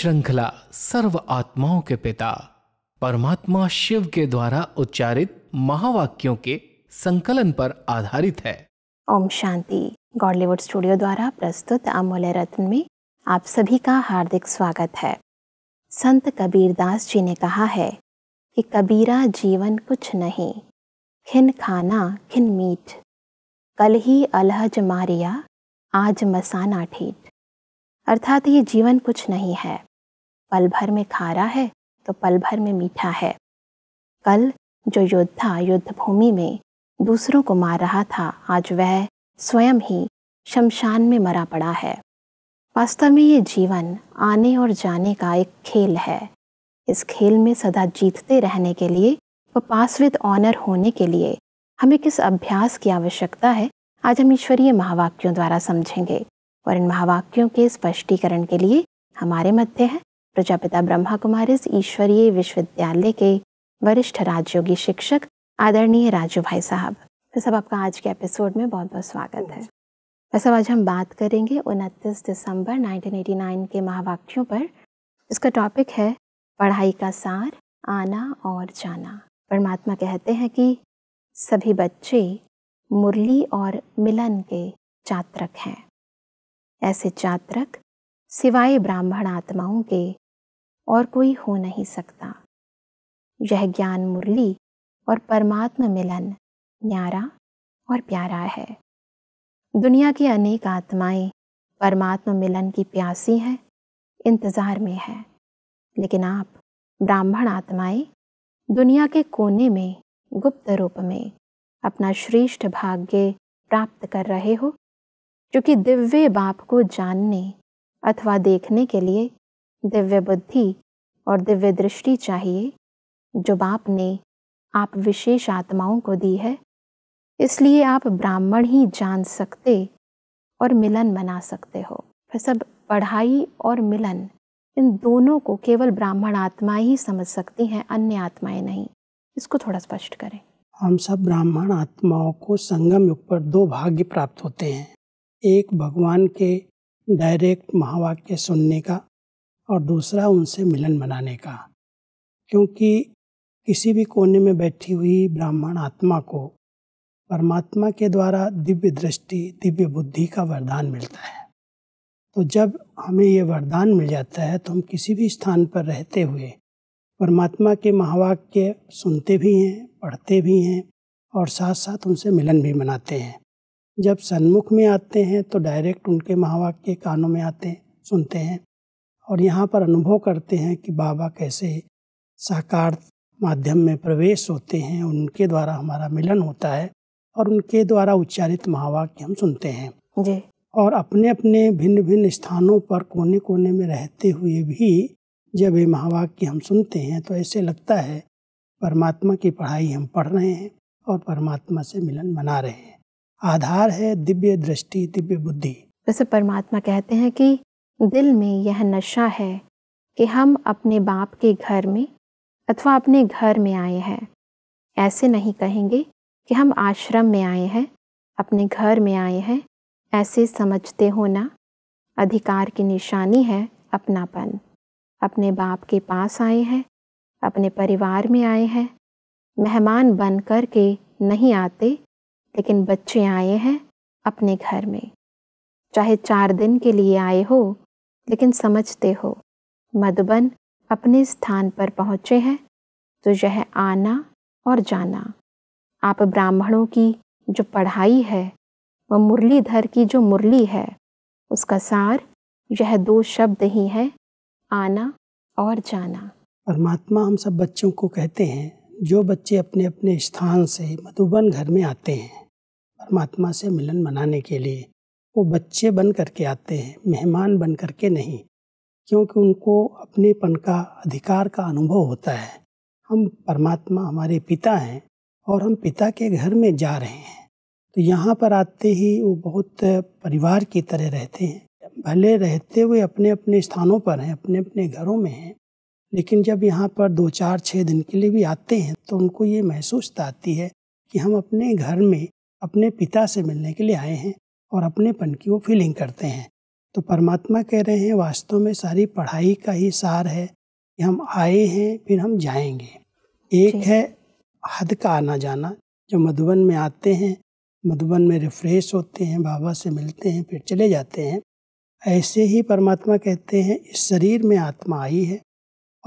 श्रृंखला सर्व आत्माओं के पिता परमात्मा शिव के द्वारा उच्चारित महावाक्यों के संकलन पर आधारित है ओम शांति गॉडलीवुड स्टूडियो द्वारा प्रस्तुत अमूल्य रत्न में आप सभी का हार्दिक स्वागत है संत कबीर दास जी ने कहा है कि कबीरा जीवन कुछ नहीं खिन खाना खिन मीठ कल ही अलहज मारिया आज मसाना ठेठ अर्थात ये जीवन कुछ नहीं है पल भर में खारा है तो पल भर में मीठा है कल जो योद्धा युद्ध भूमि में दूसरों को मार रहा था आज वह स्वयं ही शमशान में मरा पड़ा है वास्तव में ये जीवन आने और जाने का एक खेल है इस खेल में सदा जीतते रहने के लिए व पास विद ऑनर होने के लिए हमें किस अभ्यास की आवश्यकता है आज हम ईश्वरीय महावाक्यों द्वारा समझेंगे और इन महावाक्यों के स्पष्टीकरण के लिए हमारे मध्य हैं प्रजापिता ब्रह्मा कुमारी ईश्वरीय विश्वविद्यालय के वरिष्ठ राजयोगी शिक्षक आदरणीय राजू भाई साहब तो सब आपका आज के एपिसोड में बहुत बहुत स्वागत है वैसे आज हम बात करेंगे उनतीस दिसंबर 1989 के महावाक्यों पर इसका टॉपिक है पढ़ाई का सार आना और जाना परमात्मा कहते हैं कि सभी बच्चे मुरली और मिलन के चात्रक हैं ऐसे चात्रक सिवाय ब्राह्मण आत्माओं के और कोई हो नहीं सकता यह ज्ञान मुरली और परमात्म मिलन न्यारा और प्यारा है दुनिया की अनेक आत्माएं परमात्मा मिलन की प्यासी हैं इंतज़ार में है लेकिन आप ब्राह्मण आत्माएं दुनिया के कोने में गुप्त रूप में अपना श्रेष्ठ भाग्य प्राप्त कर रहे हो क्योंकि दिव्य बाप को जानने अथवा देखने के लिए दिव्य बुद्धि और दिव्य दृष्टि चाहिए जो बाप ने आप विशेष आत्माओं को दी है इसलिए आप ब्राह्मण ही जान सकते और मिलन बना सकते हो फिर सब पढ़ाई और मिलन इन दोनों को केवल ब्राह्मण आत्माएं ही समझ सकती हैं अन्य आत्माएं नहीं इसको थोड़ा स्पष्ट करें हम सब ब्राह्मण आत्माओं को संगम युग पर दो भाग्य प्राप्त होते हैं एक भगवान के डायरेक्ट महावाक्य सुनने का और दूसरा उनसे मिलन मनाने का क्योंकि किसी भी कोने में बैठी हुई ब्राह्मण आत्मा को परमात्मा के द्वारा दिव्य दृष्टि दिव्य बुद्धि का वरदान मिलता है तो जब हमें ये वरदान मिल जाता है तो हम किसी भी स्थान पर रहते हुए परमात्मा के महावाक्य सुनते भी हैं पढ़ते भी हैं और साथ साथ उनसे मिलन भी मनाते हैं जब सन्मुख में आते हैं तो डायरेक्ट उनके महावाक्य कानों में आते हैं सुनते हैं और यहाँ पर अनुभव करते हैं कि बाबा कैसे साकार माध्यम में प्रवेश होते हैं उनके द्वारा हमारा मिलन होता है और उनके द्वारा उच्चारित महावाक्य हम सुनते हैं जी और अपने अपने भिन्न भिन्न स्थानों पर कोने कोने में रहते हुए भी जब ये महावाक्य हम सुनते हैं तो ऐसे लगता है परमात्मा की पढ़ाई हम पढ़ रहे हैं और परमात्मा से मिलन मना रहे हैं आधार है दिव्य दृष्टि दिव्य बुद्धि जैसे परमात्मा कहते हैं कि दिल में यह नशा है कि हम अपने बाप के घर में अथवा अपने घर में आए हैं ऐसे नहीं कहेंगे कि हम आश्रम में आए हैं अपने घर में आए हैं ऐसे समझते होना अधिकार की निशानी है अपनापन अपने बाप के पास आए हैं अपने परिवार में आए हैं मेहमान बन कर के नहीं आते लेकिन बच्चे आए हैं अपने घर में चाहे चार दिन के लिए आए हो लेकिन समझते हो मधुबन अपने स्थान पर पहुँचे हैं तो यह आना और जाना आप ब्राह्मणों की जो पढ़ाई है व मुरलीधर की जो मुरली है उसका सार यह दो शब्द ही है आना और जाना परमात्मा हम सब बच्चों को कहते हैं जो बच्चे अपने अपने स्थान से मधुबन घर में आते हैं परमात्मा से मिलन मनाने के लिए वो बच्चे बन करके आते हैं मेहमान बन करके नहीं क्योंकि उनको अपनेपन का अधिकार का अनुभव होता है हम परमात्मा हमारे पिता हैं और हम पिता के घर में जा रहे हैं तो यहाँ पर आते ही वो बहुत परिवार की तरह रहते हैं भले रहते हुए अपने अपने स्थानों पर हैं अपने अपने घरों में हैं लेकिन जब यहाँ पर दो चार छः दिन के लिए भी आते हैं तो उनको ये महसूसता तो आती है कि हम अपने घर में अपने पिता से मिलने के लिए आए हैं और अपनेपन की वो फीलिंग करते हैं तो परमात्मा कह रहे हैं वास्तव में सारी पढ़ाई का ही सार है कि हम आए हैं फिर हम जाएंगे एक है हद का आना जाना जो मधुबन में आते हैं मधुबन में रिफ्रेश होते हैं बाबा से मिलते हैं फिर चले जाते हैं ऐसे ही परमात्मा कहते हैं इस शरीर में आत्मा आई है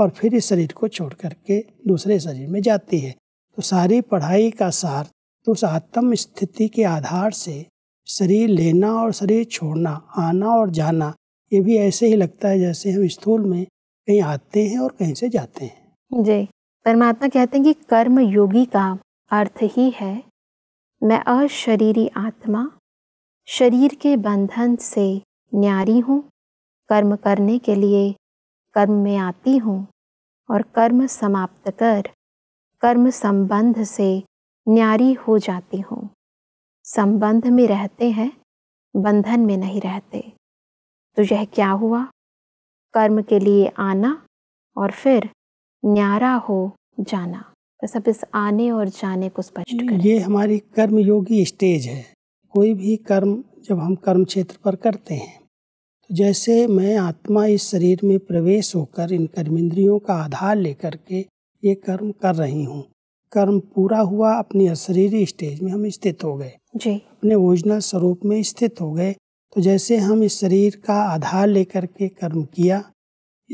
और फिर इस शरीर को छोड़ करके दूसरे शरीर में जाती है तो सारी पढ़ाई का सार तो उस आत्म स्थिति के आधार से शरीर लेना और शरीर छोड़ना आना और जाना ये भी ऐसे ही लगता है जैसे हम स्थूल में कहीं आते हैं और कहीं से जाते हैं जी परमात्मा कहते हैं कि कर्म योगी का अर्थ ही है मैं अशरीरी आत्मा शरीर के बंधन से न्यारी हूँ कर्म करने के लिए कर्म में आती हूँ और कर्म समाप्त कर कर्म संबंध से न्यारी हो जाती हूँ संबंध में रहते हैं बंधन में नहीं रहते तो यह क्या हुआ कर्म के लिए आना और फिर न्यारा हो जाना तो सब इस आने और जाने को स्पष्ट करें ये हमारी कर्म योगी स्टेज है कोई भी कर्म जब हम कर्म क्षेत्र पर करते हैं तो जैसे मैं आत्मा इस शरीर में प्रवेश होकर इन कर्म इंद्रियों का आधार लेकर के ये कर्म कर रही हूँ कर्म पूरा हुआ अपनी शरीर स्टेज में हम स्थित हो गए जी अपने ओरिजिनल स्वरूप में स्थित हो गए तो जैसे हम इस शरीर का आधार लेकर के कर्म किया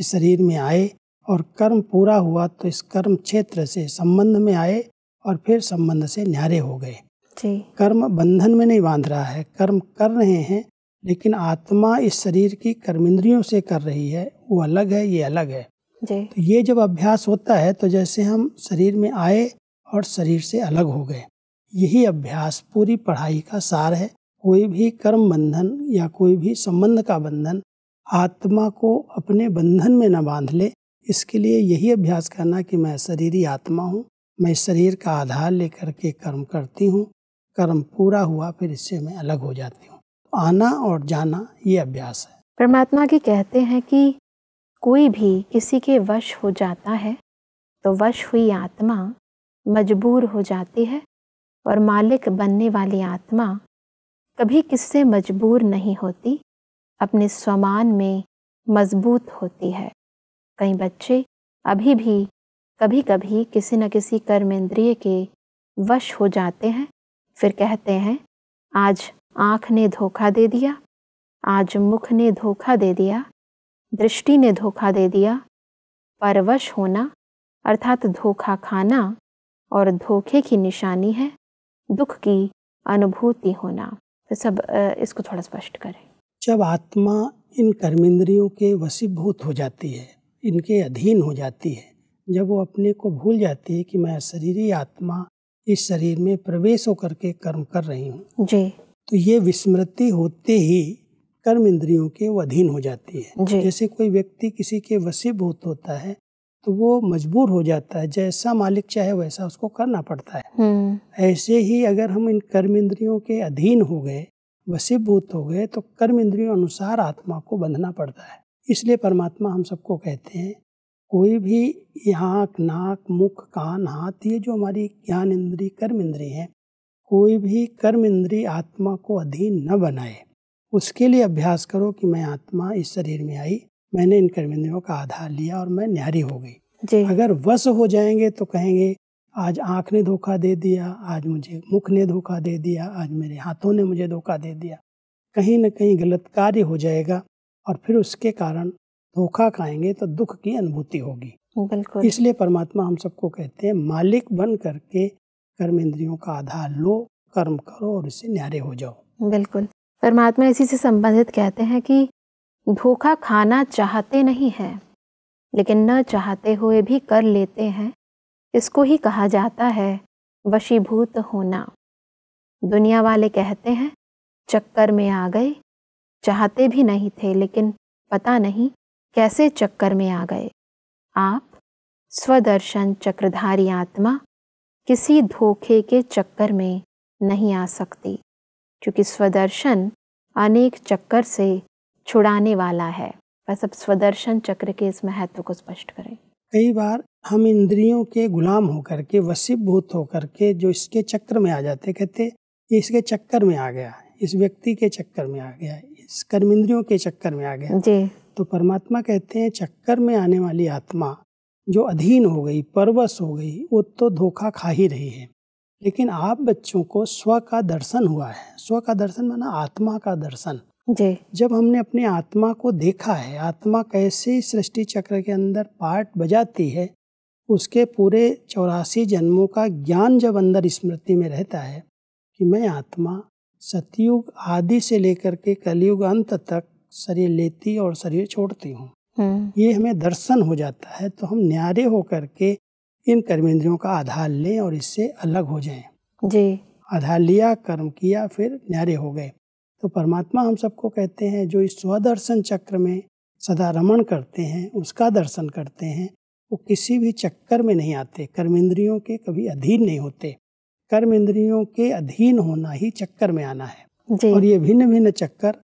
इस शरीर में आए और कर्म पूरा हुआ तो इस कर्म क्षेत्र से संबंध में आए और फिर संबंध से न्यारे हो गए जी। कर्म बंधन में नहीं बांध रहा है कर्म कर रहे हैं लेकिन आत्मा इस शरीर की कर्मिंद्रियों से कर रही है वो अलग है ये अलग है जी। तो ये जब अभ्यास होता है तो जैसे हम शरीर में आए और शरीर से अलग हो गए यही अभ्यास पूरी पढ़ाई का सार है कोई भी कर्म बंधन या कोई भी संबंध का बंधन आत्मा को अपने बंधन में न बांध ले इसके लिए यही अभ्यास करना कि मैं शरीरी आत्मा हूँ मैं शरीर का आधार लेकर के कर्म करती हूँ कर्म पूरा हुआ फिर इससे मैं अलग हो जाती हूँ तो आना और जाना ये अभ्यास है परमात्मा की कहते हैं कि कोई भी किसी के वश हो जाता है तो वश हुई आत्मा मजबूर हो जाती है और मालिक बनने वाली आत्मा कभी किससे मजबूर नहीं होती अपने स्वमान में मजबूत होती है कई बच्चे अभी भी कभी कभी किसी न किसी कर्मेंद्रिय के वश हो जाते हैं फिर कहते हैं आज आँख ने धोखा दे दिया आज मुख ने धोखा दे दिया दृष्टि ने धोखा दे दिया परवश होना अर्थात धोखा खाना और धोखे की निशानी है दुख की अनुभूति होना तो सब इसको थोड़ा स्पष्ट करें जब आत्मा इन कर्मेंद्रियों के वसीभूत हो जाती है इनके अधीन हो जाती है जब वो अपने को भूल जाती है कि मैं शरीरी आत्मा इस शरीर में प्रवेश होकर के कर्म कर रही हूँ जी तो ये विस्मृति होते ही कर्म इंद्रियों के अधीन हो जाती है जैसे कोई व्यक्ति किसी के वसीभूत होता है तो वो मजबूर हो जाता है जैसा मालिक चाहे वैसा उसको करना पड़ता है हम्म। ऐसे ही अगर हम इन कर्म इंद्रियों के अधीन हो गए वसीभूत हो गए तो कर्म इंद्रियों अनुसार आत्मा को बंधना पड़ता है इसलिए परमात्मा हम सबको कहते हैं कोई भी आँख नाक मुख कान हाथ ये जो हमारी ज्ञान इंद्री कर्म इंद्री है कोई भी कर्म इंद्री आत्मा को अधीन न बनाए उसके लिए अभ्यास करो कि मैं आत्मा इस शरीर में आई मैंने इन कर्मेंद्रियों का आधार लिया और मैं न्यारी हो गई अगर वश हो जाएंगे तो कहेंगे आज आँख ने धोखा दे दिया आज मुझे मुख ने धोखा दे दिया आज मेरे हाथों ने मुझे धोखा दे दिया कहीं ना कहीं गलत कार्य हो जाएगा और फिर उसके कारण धोखा खाएंगे तो दुख की अनुभूति होगी बिल्कुल इसलिए परमात्मा हम सबको कहते हैं मालिक बन करके कर्म इंद्रियों का आधार लो कर्म करो और इससे न्यारे हो जाओ बिल्कुल परमात्मा इसी से संबंधित कहते हैं कि धोखा खाना चाहते नहीं हैं लेकिन न चाहते हुए भी कर लेते हैं इसको ही कहा जाता है वशीभूत होना दुनिया वाले कहते हैं चक्कर में आ गए चाहते भी नहीं थे लेकिन पता नहीं कैसे चक्कर में आ गए आप स्वदर्शन चक्रधारी आत्मा किसी धोखे के चक्कर में नहीं आ सकती क्योंकि स्वदर्शन अनेक चक्कर से छुड़ाने वाला है बस अब स्वदर्शन चक्र के इस महत्व को स्पष्ट करें कई बार हम इंद्रियों के गुलाम होकर के वसीभूत होकर के जो इसके चक्र में आ जाते कहते इसके चक्कर में आ गया इस व्यक्ति के चक्कर में आ गया इस कर्म इंद्रियों के चक्कर में आ गया जी तो परमात्मा कहते हैं चक्कर में आने वाली आत्मा जो अधीन हो गई परवश हो गई वो तो धोखा खा ही रही है लेकिन आप बच्चों को स्व का दर्शन हुआ है स्व का दर्शन माना आत्मा का दर्शन जी जब हमने अपने आत्मा को देखा है आत्मा कैसे सृष्टि चक्र के अंदर पार्ट बजाती है उसके पूरे चौरासी जन्मों का ज्ञान जब अंदर स्मृति में रहता है कि मैं आत्मा सतयुग आदि से लेकर के कलयुग अंत तक शरीर लेती और शरीर छोड़ती हूँ हम्म। ये हमें दर्शन हो जाता है तो हम न्यारे होकर के इन कर्मेंद्रियों का आधार लें और इससे अलग हो जाएं जी आधार लिया कर्म किया फिर न्यारे हो गए तो परमात्मा हम सबको कहते हैं जो इस स्वदर्शन चक्र में सदा रमण करते हैं उसका दर्शन करते हैं वो किसी भी चक्कर में नहीं आते कर्म इंद्रियों के कभी अधीन नहीं होते कर्म इंद्रियों के अधीन होना ही चक्कर में आना है और ये भिन्न भिन्न चक्कर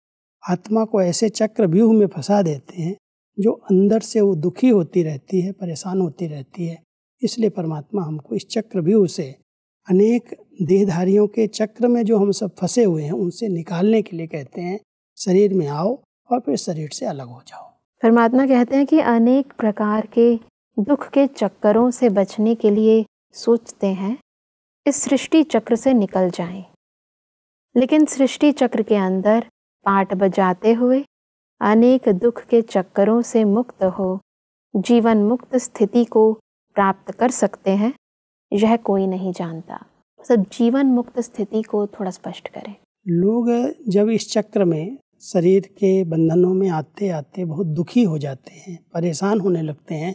आत्मा को ऐसे चक्र व्यूह में फंसा देते हैं जो अंदर से वो दुखी होती रहती है परेशान होती रहती है इसलिए परमात्मा हमको इस चक्र व्यूह से अनेक देहधारियों के चक्र में जो हम सब फंसे हुए हैं उनसे निकालने के लिए कहते हैं शरीर में आओ और फिर शरीर से अलग हो जाओ परमात्मा कहते हैं कि अनेक प्रकार के दुख के चक्करों से बचने के लिए सोचते हैं इस सृष्टि चक्र से निकल जाएं। लेकिन सृष्टि चक्र के अंदर पाट बजाते हुए अनेक दुख के चक्करों से मुक्त हो जीवन मुक्त स्थिति को प्राप्त कर सकते हैं यह कोई नहीं जानता सब मतलब जीवन मुक्त स्थिति को थोड़ा स्पष्ट करें लोग जब इस चक्र में शरीर के बंधनों में आते आते बहुत दुखी हो जाते हैं परेशान होने लगते हैं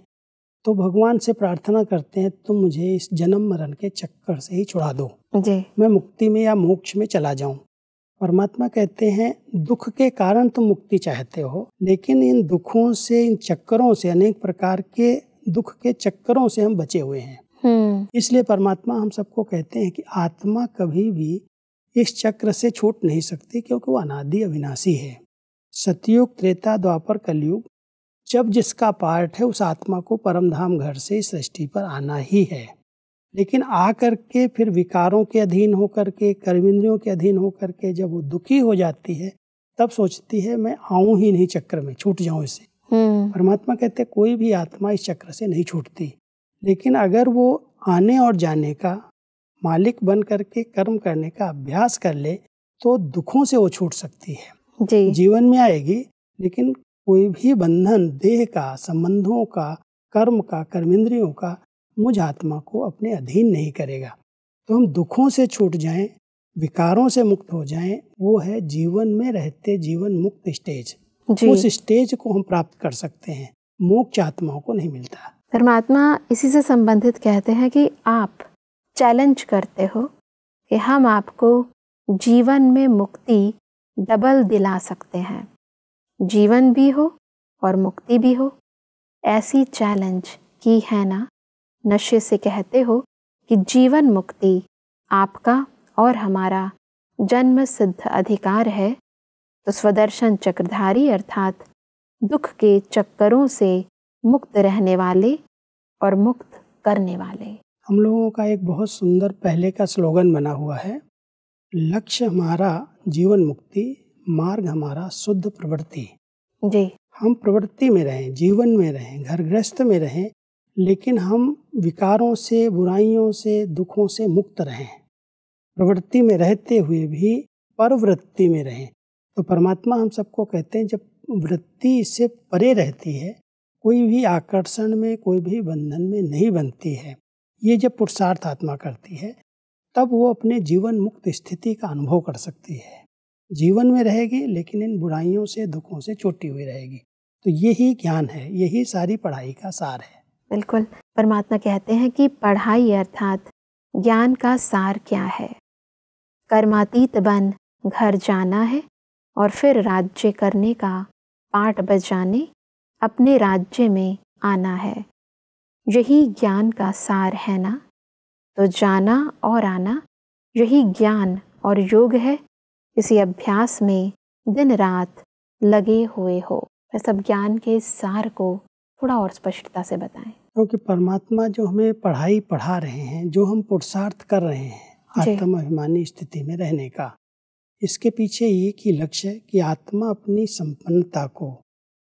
तो भगवान से प्रार्थना करते हैं तुम मुझे इस जन्म मरण के चक्कर से ही छुड़ा दो जी मैं मुक्ति में या मोक्ष में चला जाऊं परमात्मा कहते हैं दुख के कारण तुम मुक्ति चाहते हो लेकिन इन दुखों से इन चक्करों से अनेक प्रकार के दुख के चक्करों से हम बचे हुए हैं हम्म। इसलिए परमात्मा हम सबको कहते हैं कि आत्मा कभी भी इस चक्र से छूट नहीं सकती क्योंकि वो अनादि अविनाशी है सतयुग त्रेता द्वापर कलयुग जब जिसका पार्ट है उस आत्मा को परम धाम घर से इस सृष्टि पर आना ही है लेकिन आ करके फिर विकारों के अधीन होकर के कर्मिंद्रियों के अधीन होकर के जब वो दुखी हो जाती है तब सोचती है मैं आऊं ही नहीं चक्र में छूट जाऊं इससे हम्म। परमात्मा कहते कोई भी आत्मा इस चक्र से नहीं छूटती लेकिन अगर वो आने और जाने का मालिक बन करके कर्म करने का अभ्यास कर ले तो दुखों से वो छूट सकती है जी। जीवन में आएगी लेकिन कोई भी बंधन देह का संबंधों का कर्म का कर्मेंद्रियों का मुझ आत्मा को अपने अधीन नहीं करेगा तो हम दुखों से छूट जाएं विकारों से मुक्त हो जाएं वो है जीवन में रहते जीवन मुक्त स्टेज उस स्टेज को हम प्राप्त कर सकते हैं मोक्ष आत्माओं को नहीं मिलता धर्मात्मा इसी से संबंधित कहते हैं कि आप चैलेंज करते हो कि हम आपको जीवन में मुक्ति डबल दिला सकते हैं जीवन भी हो और मुक्ति भी हो ऐसी चैलेंज की है ना नशे से कहते हो कि जीवन मुक्ति आपका और हमारा जन्म सिद्ध अधिकार है तो स्वदर्शन चक्रधारी अर्थात दुख के चक्करों से मुक्त रहने वाले और मुक्त करने वाले हम लोगों का एक बहुत सुंदर पहले का स्लोगन बना हुआ है लक्ष्य हमारा जीवन मुक्ति मार्ग हमारा शुद्ध प्रवृत्ति जी हम प्रवृत्ति में रहें जीवन में रहें घर गृहस्थ में रहें लेकिन हम विकारों से बुराइयों से दुखों से मुक्त रहें प्रवृत्ति में रहते हुए भी परवृत्ति में रहें तो परमात्मा हम सबको कहते हैं जब वृत्ति से परे रहती है कोई भी आकर्षण में कोई भी बंधन में नहीं बनती है ये जब पुरुषार्थ आत्मा करती है तब वो अपने जीवन मुक्त स्थिति का अनुभव कर सकती है जीवन में रहेगी लेकिन इन बुराइयों से दुखों से छोटी हुई रहेगी तो यही ज्ञान है यही सारी पढ़ाई का सार है बिल्कुल परमात्मा कहते हैं कि पढ़ाई अर्थात ज्ञान का सार क्या है कर्मातीत बन घर जाना है और फिर राज्य करने का पाठ बजाने अपने राज्य में आना है यही ज्ञान का सार है ना तो जाना और आना यही ज्ञान और योग है इसी अभ्यास में दिन रात लगे हुए हो इस सब ज्ञान के सार को थोड़ा और स्पष्टता से बताएं क्योंकि तो परमात्मा जो हमें पढ़ाई पढ़ा रहे हैं जो हम पुरुषार्थ कर रहे हैं आत्माभिमानी स्थिति में रहने का इसके पीछे ये ही लक्ष्य कि आत्मा अपनी संपन्नता को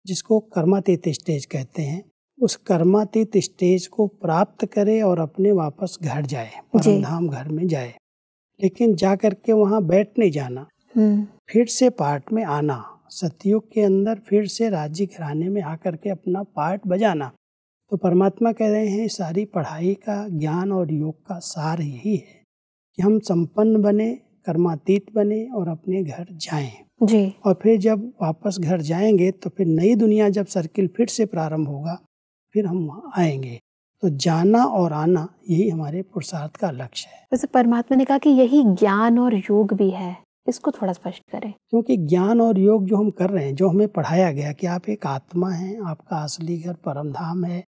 जिसको कर्मातीत स्टेज कहते हैं उस कर्मातीत स्टेज को प्राप्त करे और अपने वापस घर जाए धाम घर में जाए लेकिन जा करके वहाँ बैठ नहीं जाना हम्म। फिर से पार्ट में आना सतयुग के अंदर फिर से राज्य घराने में आकर के अपना पार्ट बजाना तो परमात्मा कह रहे हैं सारी पढ़ाई का ज्ञान और योग का सार यही है कि हम संपन्न बने कर्मातीत बने और अपने घर जाएं जी और फिर जब वापस घर जाएंगे तो फिर नई दुनिया जब सर्किल फिर से प्रारंभ होगा फिर हम वहाँ आएंगे तो जाना और आना यही हमारे पुरुषार्थ का लक्ष्य है वैसे परमात्मा ने कहा कि यही ज्ञान और योग भी है इसको थोड़ा स्पष्ट करें क्योंकि ज्ञान और योग जो हम कर रहे हैं जो हमें पढ़ाया गया कि आप एक आत्मा हैं आपका असली घर परम धाम है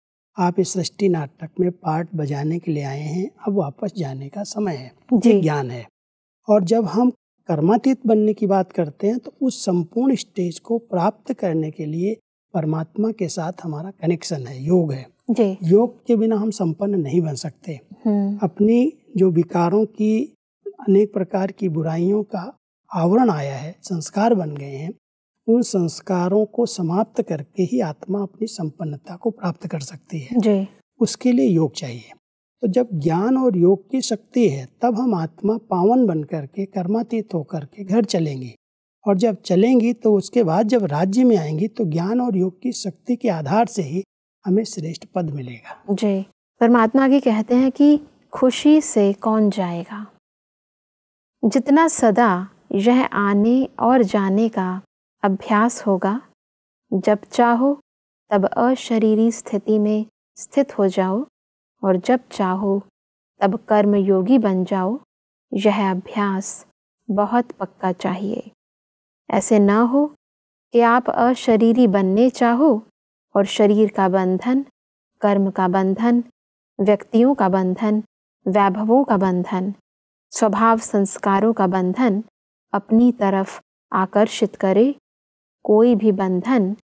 आप इस सृष्टि नाटक में पार्ट बजाने के लिए आए हैं अब वापस जाने का समय है ये ज्ञान है और जब हम कर्मातीत बनने की बात करते हैं तो उस संपूर्ण स्टेज को प्राप्त करने के लिए परमात्मा के साथ हमारा कनेक्शन है योग है जी। योग के बिना हम संपन्न नहीं बन सकते हम्म। अपनी जो विकारों की अनेक प्रकार की बुराइयों का आवरण आया है संस्कार बन गए हैं उन संस्कारों को समाप्त करके ही आत्मा अपनी संपन्नता को प्राप्त कर सकती है जी। उसके लिए योग चाहिए तो जब ज्ञान और योग की शक्ति है तब हम आत्मा पावन बन करके कर्मातीत होकर के घर चलेंगे और जब चलेंगी तो उसके बाद जब राज्य में आएंगी तो ज्ञान और योग की शक्ति के आधार से ही हमें श्रेष्ठ पद मिलेगा जी परमात्मा की कहते हैं कि खुशी से कौन जाएगा जितना सदा यह आने और जाने का अभ्यास होगा जब चाहो तब अशरीरी स्थिति में स्थित हो जाओ और जब चाहो तब कर्म योगी बन जाओ यह अभ्यास बहुत पक्का चाहिए ऐसे ना हो कि आप अशरीरी बनने चाहो और शरीर का बंधन कर्म का बंधन व्यक्तियों का बंधन वैभवों का बंधन स्वभाव संस्कारों का बंधन अपनी तरफ आकर्षित करे कोई भी बंधन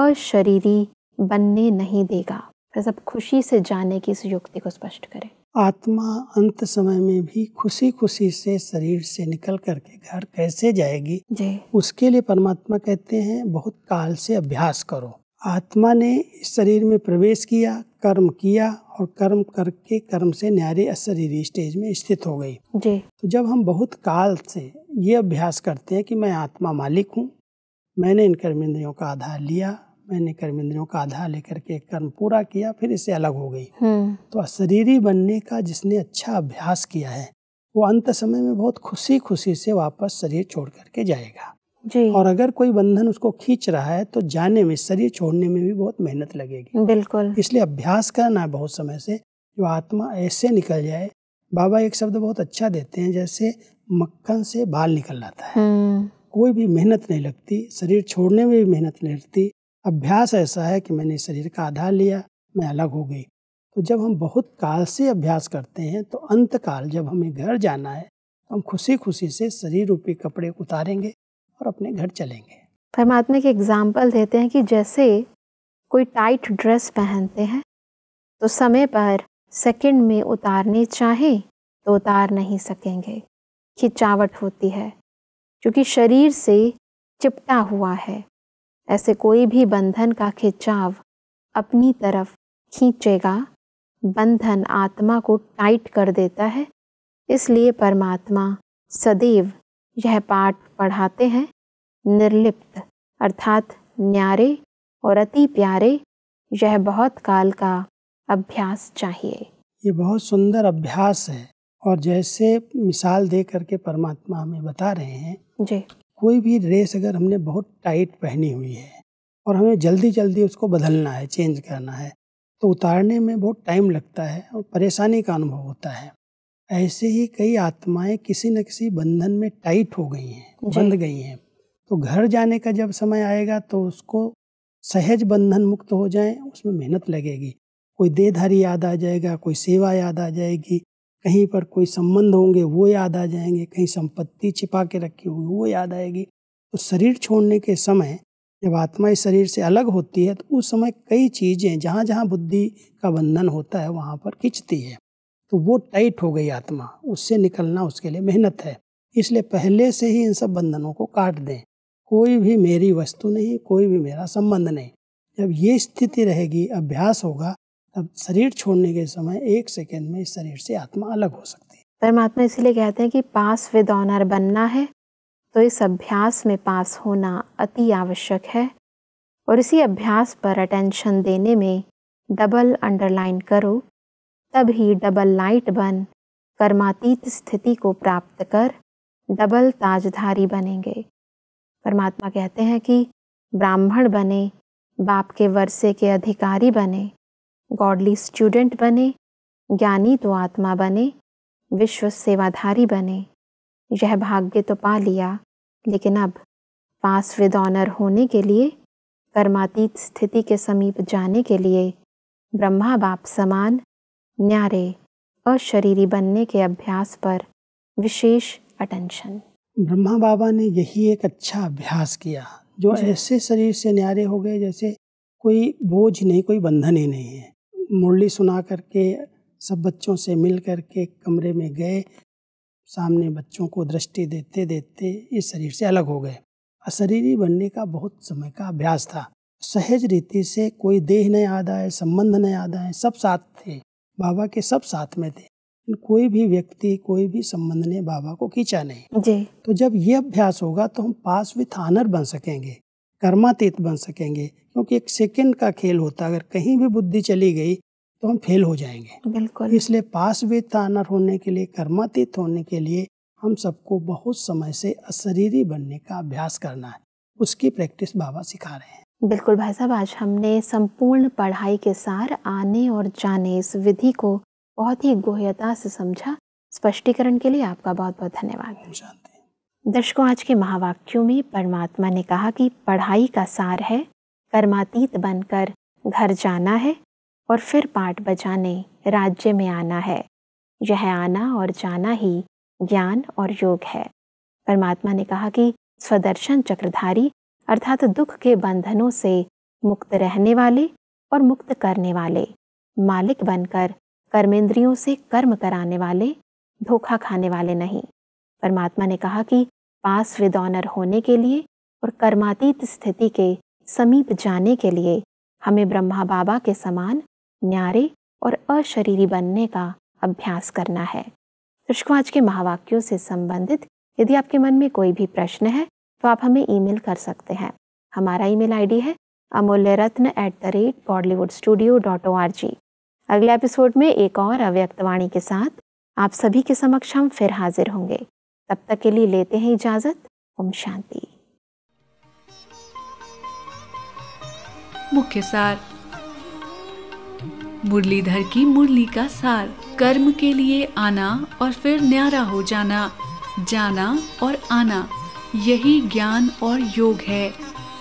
अशरीरी बनने नहीं देगा बस खुशी से जाने की इस युक्ति को स्पष्ट करें आत्मा अंत समय में भी खुशी खुशी से शरीर से निकल करके घर कैसे जाएगी जी। उसके लिए परमात्मा कहते हैं बहुत काल से अभ्यास करो आत्मा ने इस शरीर में प्रवेश किया कर्म किया और कर्म करके कर्म से न्यारे शरीर स्टेज में स्थित हो गई जी। तो जब हम बहुत काल से ये अभ्यास करते हैं कि मैं आत्मा मालिक हूँ मैंने इन कर्मेंद्रियों का आधार लिया मैंने कर्म इंद्रियों का आधा लेकर के कर्म पूरा किया फिर इससे अलग हो गई हम्म। तो शरीरी बनने का जिसने अच्छा अभ्यास किया है वो अंत समय में बहुत खुशी खुशी से वापस शरीर छोड़ करके जाएगा जी। और अगर कोई बंधन उसको खींच रहा है तो जाने में शरीर छोड़ने में भी बहुत मेहनत लगेगी बिल्कुल इसलिए अभ्यास करना है बहुत समय से जो आत्मा ऐसे निकल जाए बाबा एक शब्द बहुत अच्छा देते हैं जैसे मक्खन से बाल निकल जाता है हम्म। कोई भी मेहनत नहीं लगती शरीर छोड़ने में भी मेहनत नहीं लगती अभ्यास ऐसा है कि मैंने शरीर का आधार लिया मैं अलग हो गई तो जब हम बहुत काल से अभ्यास करते हैं तो अंत काल जब हमें घर जाना है तो हम खुशी खुशी से शरीर रूपी कपड़े उतारेंगे और अपने घर चलेंगे परमात्मा के एग्जाम्पल देते हैं कि जैसे कोई टाइट ड्रेस पहनते हैं तो समय पर सेकंड में उतारने चाहे तो उतार नहीं सकेंगे खिंचावट होती है क्योंकि शरीर से चिपटा हुआ है ऐसे कोई भी बंधन का खिंचाव अपनी तरफ खींचेगा बंधन आत्मा को टाइट कर देता है इसलिए परमात्मा सदैव यह पाठ पढ़ाते हैं निर्लिप्त अर्थात न्यारे और अति प्यारे यह बहुत काल का अभ्यास चाहिए ये बहुत सुंदर अभ्यास है और जैसे मिसाल दे करके परमात्मा हमें बता रहे हैं जी कोई भी ड्रेस अगर हमने बहुत टाइट पहनी हुई है और हमें जल्दी जल्दी उसको बदलना है चेंज करना है तो उतारने में बहुत टाइम लगता है और परेशानी का अनुभव होता है ऐसे ही कई आत्माएं किसी न किसी बंधन में टाइट हो गई हैं बंध गई हैं तो घर जाने का जब समय आएगा तो उसको सहज बंधन मुक्त हो जाए उसमें मेहनत लगेगी कोई देधारी याद आ जाएगा कोई सेवा याद आ जाएगी कहीं पर कोई संबंध होंगे वो याद आ जाएंगे कहीं संपत्ति छिपा के रखी हुई वो याद आएगी तो शरीर छोड़ने के समय जब आत्मा इस शरीर से अलग होती है तो उस समय कई चीज़ें जहाँ जहाँ बुद्धि का बंधन होता है वहाँ पर खिंचती है तो वो टाइट हो गई आत्मा उससे निकलना उसके लिए मेहनत है इसलिए पहले से ही इन सब बंधनों को काट दें कोई भी मेरी वस्तु नहीं कोई भी मेरा संबंध नहीं जब ये स्थिति रहेगी अभ्यास होगा तब शरीर छोड़ने के समय एक सेकेंड में इस शरीर से आत्मा अलग हो सकती है परमात्मा इसलिए कहते हैं कि पास विद ऑनर बनना है तो इस अभ्यास में पास होना अति आवश्यक है और इसी अभ्यास पर अटेंशन देने में डबल अंडरलाइन करो तभी डबल लाइट बन कर्मातीत स्थिति को प्राप्त कर डबल ताजधारी बनेंगे परमात्मा कहते हैं कि ब्राह्मण बने बाप के वर्षे के अधिकारी बने गॉडली स्टूडेंट बने ज्ञानी तो आत्मा बने विश्व सेवाधारी बने यह भाग्य तो पा लिया लेकिन अब पास विद ऑनर होने के लिए कर्मातीत स्थिति के समीप जाने के लिए ब्रह्मा बाप समान न्यारे अशरीरी बनने के अभ्यास पर विशेष अटेंशन ब्रह्मा बाबा ने यही एक अच्छा अभ्यास किया जो ऐसे शरीर से न्यारे हो गए जैसे कोई बोझ नहीं कोई बंधन ही नहीं है मुरली सुना करके सब बच्चों से मिल करके कमरे में गए सामने बच्चों को दृष्टि देते देते इस शरीर से अलग हो गए अशरीरी बनने का बहुत समय का अभ्यास था सहज रीति से कोई देह नहीं याद आए संबंध नहीं याद आए सब साथ थे बाबा के सब साथ में थे कोई भी व्यक्ति कोई भी संबंध ने बाबा को खींचा नहीं जी। तो जब ये अभ्यास होगा तो हम पास विथ आनर बन सकेंगे कर्मातीत बन सकेंगे क्योंकि एक सेकंड का खेल होता है अगर कहीं भी बुद्धि चली गई तो हम फेल हो जाएंगे बिल्कुल इसलिए पास वेतानर होने के लिए कर्मातीत होने के लिए हम सबको बहुत समय से अशरीरी बनने का अभ्यास करना है उसकी प्रैक्टिस बाबा सिखा रहे हैं बिल्कुल भाई साहब आज हमने संपूर्ण पढ़ाई के सार आने और जाने इस विधि को बहुत ही गोहयता से समझा स्पष्टीकरण के लिए आपका बहुत बहुत धन्यवाद दर्शकों आज के महावाक्यों में परमात्मा ने कहा कि पढ़ाई का सार है कर्मातीत बनकर घर जाना है और फिर पाठ बजाने राज्य में आना है यह आना और जाना ही ज्ञान और योग है परमात्मा ने कहा कि स्वदर्शन चक्रधारी अर्थात दुख के बंधनों से मुक्त रहने वाले और मुक्त करने वाले मालिक बनकर कर्मेंद्रियों से कर्म कराने वाले धोखा खाने वाले नहीं परमात्मा ने कहा कि पास विद ऑनर होने के लिए और कर्मातीत स्थिति के समीप जाने के लिए हमें ब्रह्मा बाबा के समान न्यारे और अशरीरी बनने का अभ्यास करना है दर्शकों आज के महावाक्यों से संबंधित यदि आपके मन में कोई भी प्रश्न है तो आप हमें ईमेल कर सकते हैं हमारा ईमेल आईडी है Amulya Ratna at the rate Bollywood studio dot O R G अगले एपिसोड में एक और अव्यक्तवाणी के साथ आप सभी के समक्ष हम फिर हाजिर होंगे तब तक के लिए लेते हैं इजाज़त ओम शांति मुख्य सार मुरलीधर की मुरली का सार कर्म के लिए आना और फिर न्यारा हो जाना जाना और आना यही ज्ञान और योग है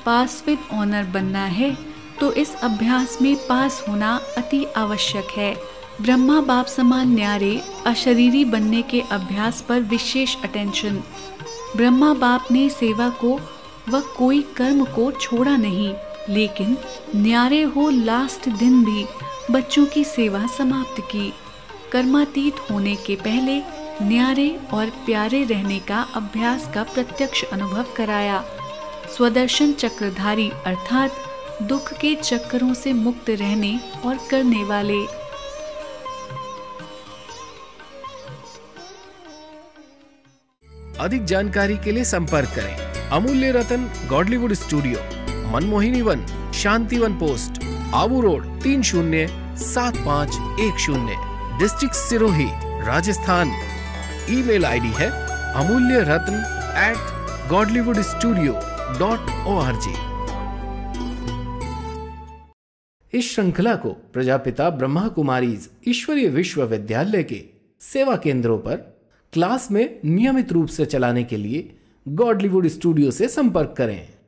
पास विद ऑनर बनना है तो इस अभ्यास में पास होना अति आवश्यक है ब्रह्मा बाप समान न्यारे अशरीरी बनने के अभ्यास पर विशेष अटेंशन ब्रह्मा बाप ने सेवा को व कोई कर्म को छोड़ा नहीं लेकिन न्यारे हो लास्ट दिन भी बच्चों की सेवा समाप्त की कर्मातीत होने के पहले न्यारे और प्यारे रहने का अभ्यास का प्रत्यक्ष अनुभव कराया स्वदर्शन चक्रधारी अर्थात दुख के चक्करों से मुक्त रहने और करने वाले अधिक जानकारी के लिए संपर्क करें Amulya Ratan Godlywood studio Manmohini Van Shantivan post Abu road तीन शून्य सात पाँच एक शून्य district Sirohi Rajasthan email ID है Amulya Ratna at Godlywood studio dot O R G इस श्रृंखला को प्रजापिता ब्रह्मा कुमारी ईश्वरीय विश्वविद्यालय के सेवा केंद्रों पर क्लास में नियमित रूप से चलाने के लिए गॉडलीवुड स्टूडियो से संपर्क करें